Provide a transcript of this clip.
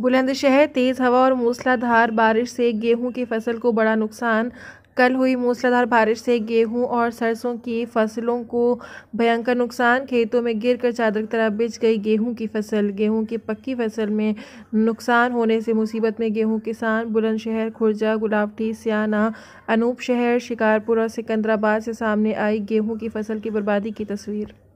बुलंदशहर तेज़ हवा और मूसलाधार बारिश से गेहूं की फसल को बड़ा नुकसान कल हुई मूसलाधार बारिश से गेहूं और सरसों की फसलों को भयंकर नुकसान खेतों में गिर कर चादर की तरह बिछ गई गेहूं की फसल गेहूं की पक्की फसल में नुकसान होने से मुसीबत में गेहूं किसान बुलंदशहर खुर्जा गुलावटी सियाना अनूप शहर शिकारपुर और सिकंदराबाद से सामने आई गेहूं की फसल की बर्बादी की तस्वीर